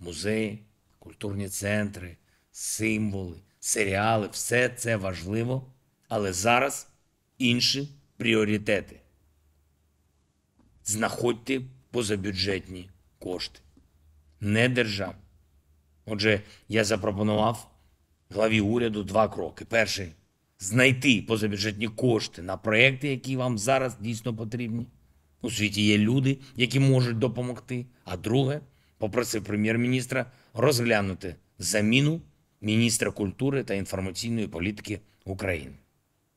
музеї, культурні центри, символи, серіали все це важливо, але зараз інші пріоритети. Знаходьте позабюджетні кошти, не держав. Отже, я запропонував главі уряду два кроки. Перший знайти позабюджетні кошти на проекти, які вам зараз дійсно потрібні. У світі є люди, які можуть допомогти. А друге попросив прем'єр-міністра розглянути заміну міністра культури та інформаційної політики України.